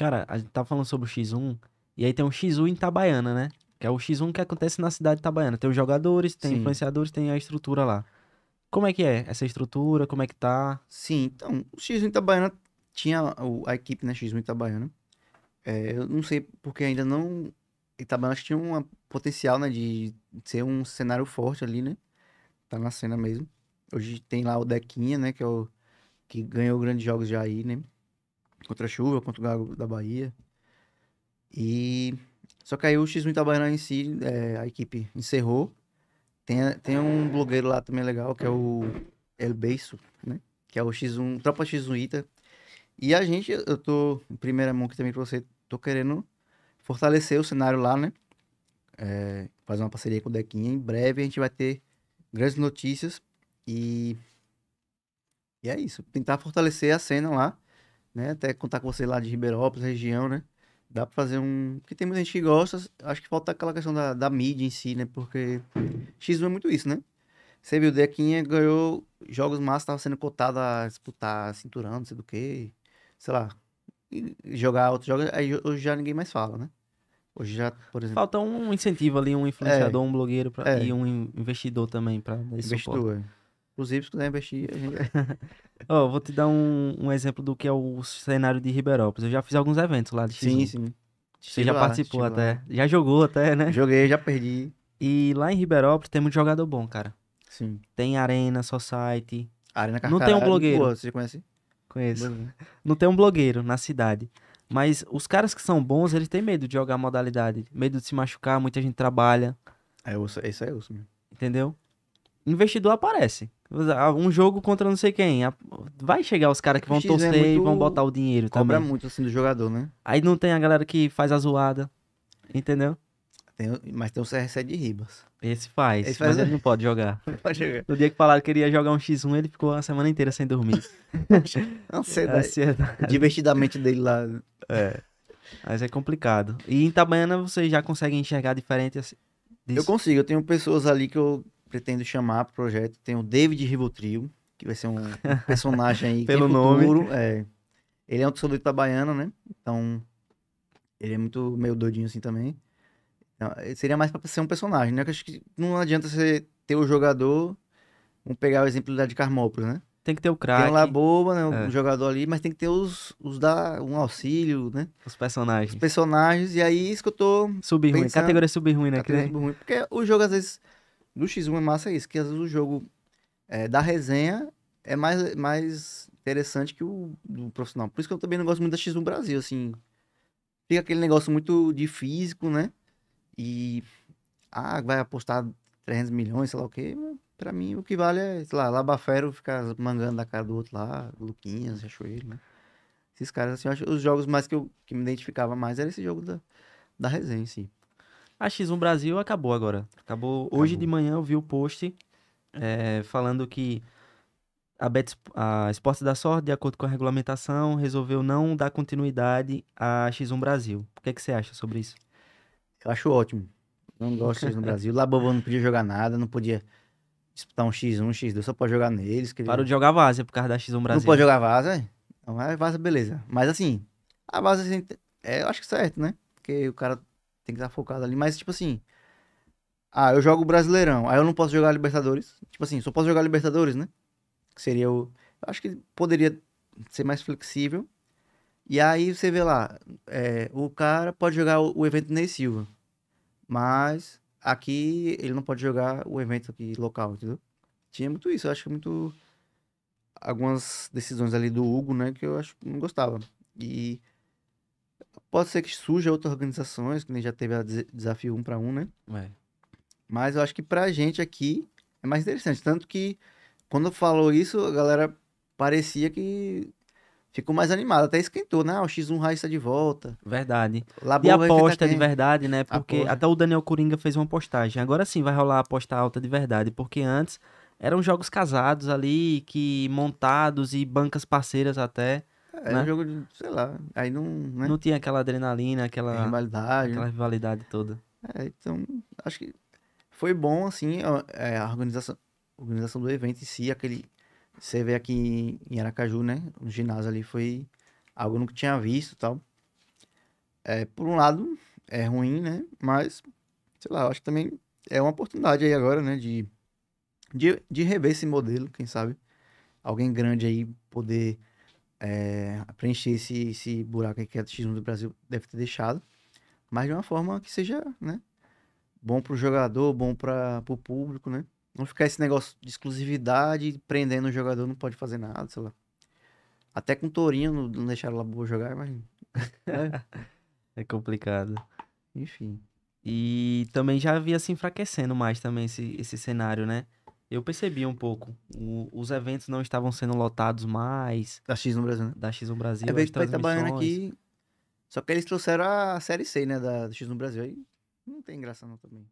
Cara, a gente tá falando sobre o X1, e aí tem um X1 em Itabaiana, né? Que é o X1 que acontece na cidade de Itabaiana. Tem os jogadores, tem Sim. influenciadores, tem a estrutura lá. Como é que é essa estrutura? Como é que tá? Sim, então, o X1 Itabaiana tinha a equipe na né, X1 Itabaiana. É, eu não sei porque ainda não. Itabaiana acho que tinha um potencial, né? De ser um cenário forte ali, né? Tá na cena mesmo. Hoje tem lá o Dequinha, né? Que é o que ganhou grandes jogos já aí, né? Contra a Chuva, contra o Gago da Bahia. E. Só que aí o X1 Itabaiana em si, é, a equipe encerrou. Tem, tem um blogueiro lá também legal, que é o El Beiso, né? Que é o X1, Tropa X1 Ita. E a gente, eu tô, em primeira mão aqui também pra você, tô querendo fortalecer o cenário lá, né? É, fazer uma parceria com o Dequinha. Em breve a gente vai ter grandes notícias e. E é isso. Tentar fortalecer a cena lá né? Até contar com você lá de Ribeirópolis, região, né? Dá pra fazer um. Porque tem muita gente que gosta, acho que falta aquela questão da, da mídia em si, né? Porque X1 é muito isso, né? Você viu, o Dequinha ganhou jogos massa, tava sendo cotado a disputar cinturão, não sei do que, sei lá, jogar outros jogos, aí hoje já ninguém mais fala, né? Hoje já, por exemplo. Falta um incentivo ali, um influenciador, é, um blogueiro pra, é, e um investidor também para Investidor. Suporte. É. Inclusive, se quiser investir, a gente... oh, vou te dar um, um exemplo do que é o cenário de Ribeirópolis. Eu já fiz alguns eventos lá de X1. Sim, sim. Você já lá, participou até. Lá. Já jogou até, né? Joguei, já perdi. E lá em Ribeirópolis tem muito jogador bom, cara. Sim. Tem Arena, Society. Arena Carcará. Não tem um é blogueiro. você conhece? Conheço. Não tem um blogueiro na cidade. Mas os caras que são bons, eles têm medo de jogar modalidade. Medo de se machucar, muita gente trabalha. É, isso é isso mesmo. Entendeu? investidor aparece. Um jogo contra não sei quem. Vai chegar os caras que vão é torcer é muito... e vão botar o dinheiro Cobra também. muito, assim, do jogador, né? Aí não tem a galera que faz a zoada, entendeu? Tem, mas tem o CR7 de Ribas. Esse faz, Esse faz... mas ele não pode jogar. pode jogar. No dia que falaram que ele ia jogar um X1, ele ficou a semana inteira sem dormir. Ansiedade. Ansiedade. Divertidamente dele lá. É. Mas é complicado. E em Itabaiana você já consegue enxergar diferente assim. Disso. Eu consigo, eu tenho pessoas ali que eu pretendo chamar pro projeto, tem o David Rivotril, que vai ser um personagem aí pelo futuro, nome. É, ele é um absoluto da baiana, né? Então ele é muito meio doidinho assim também. Então, eh, seria mais para ser um personagem, né? Que acho que não adianta você ter o jogador, vamos pegar o exemplo da de Carmópolis, né? Tem que ter o craque. Tem o Laboba, né? O é. jogador ali, mas tem que ter os, os da um auxílio, né? Os personagens. Os personagens, e aí isso que eu tô. Subir ruim, categoria subir ruim, né? Categoria ruim. Porque o jogo às vezes do X1 é massa isso, que às vezes o jogo é, da resenha é mais, mais interessante que o do profissional. Por isso que eu também não gosto muito da X1 Brasil, assim. Fica aquele negócio muito de físico, né? E. Ah, vai apostar 300 milhões, sei lá o quê. Pra mim, o que vale é, sei lá, Labafero ficar mangando da cara do outro lá, Luquinhas, Riachuelo, né? Esses caras, assim, acho, os jogos mais que eu que me identificava mais era esse jogo da, da resenha, assim. A X1 Brasil acabou agora. Acabou. acabou. Hoje de manhã eu vi o post é, falando que a, Bet, a Esporte da Sorte, de acordo com a regulamentação, resolveu não dar continuidade à X1 Brasil. O que, é que você acha sobre isso? Eu acho ótimo. Não gosto de X1 Brasil. Lá Bobão não podia jogar nada, não podia disputar um X1, um X2, só pode jogar neles. Que... Parou de jogar Vaza por causa da X1 Brasil. Não pode jogar Vaza, não vai Vaza, beleza. Mas assim, a Vaza, assim, é, eu acho que certo, né? Porque o cara tem que estar tá focado ali. Mas, tipo assim. Ah, eu jogo Brasileirão. Aí eu não posso jogar Libertadores. Tipo assim, só posso jogar Libertadores, né? Que seria o. Eu acho que poderia ser mais flexível. E aí você vê lá, é, o cara pode jogar o, o evento Ney Silva. Mas aqui ele não pode jogar o evento aqui local, entendeu? Tinha muito isso, eu acho que é muito. Algumas decisões ali do Hugo, né? Que eu acho que não gostava. E Pode ser que surja outras organizações, que nem já teve a desafio um para um, né? É. Mas eu acho que pra gente aqui é mais interessante. Tanto que quando falou isso, a galera parecia que ficou mais animada. Até esquentou, né? Ah, o X1 Raiz está de volta. Verdade. Labu e aposta de verdade, né? Porque até o Daniel Coringa fez uma postagem. Agora sim vai rolar a aposta alta de verdade. Porque antes eram jogos casados ali, que montados e bancas parceiras até. É né? um jogo de, sei lá, aí não. Né? Não tinha aquela adrenalina, aquela. Rivalidade. Aquela rivalidade toda. É, então, acho que foi bom, assim, a, é, a organização, organização do evento em si, aquele. Você vê aqui em Aracaju, né? No ginásio ali foi algo que eu nunca tinha visto tal. É, por um lado, é ruim, né? Mas, sei lá, acho que também é uma oportunidade aí agora, né? De, de, de rever esse modelo, quem sabe. Alguém grande aí poder é, preencher esse, esse buraco que é a X1 do Brasil deve ter deixado, mas de uma forma que seja né, bom para o jogador, bom para o público, né? Não ficar esse negócio de exclusividade, prendendo o jogador, não pode fazer nada, sei lá. Até com o torinho não, não deixaram lá boa jogar, mas. Né? é complicado. Enfim. E também já havia assim, se enfraquecendo mais também esse, esse cenário, né? Eu percebi um pouco. O, os eventos não estavam sendo lotados mais. Da X no Brasil, né? Da X no Brasil. É, veio trabalhando aqui. Só que eles trouxeram a série C, né? Da X no Brasil. Aí não tem graça não também.